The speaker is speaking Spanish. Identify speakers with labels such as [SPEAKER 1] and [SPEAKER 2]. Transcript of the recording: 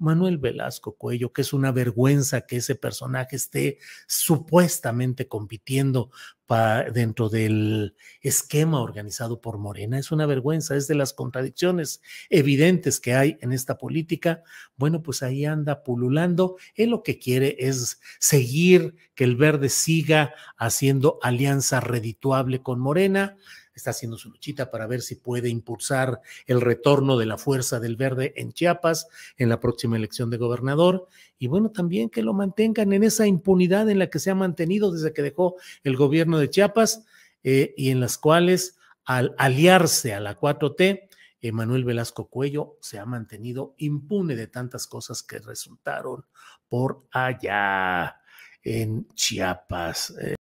[SPEAKER 1] Manuel Velasco Cuello, que es una vergüenza que ese personaje esté supuestamente compitiendo para, dentro del esquema organizado por Morena. Es una vergüenza, es de las contradicciones evidentes que hay en esta política. Bueno, pues ahí anda pululando. Él lo que quiere es seguir que el verde siga haciendo alianza redituable con Morena está haciendo su luchita para ver si puede impulsar el retorno de la fuerza del verde en Chiapas en la próxima elección de gobernador. Y bueno, también que lo mantengan en esa impunidad en la que se ha mantenido desde que dejó el gobierno de Chiapas eh, y en las cuales al aliarse a la 4T, Manuel Velasco Cuello se ha mantenido impune de tantas cosas que resultaron por allá en Chiapas.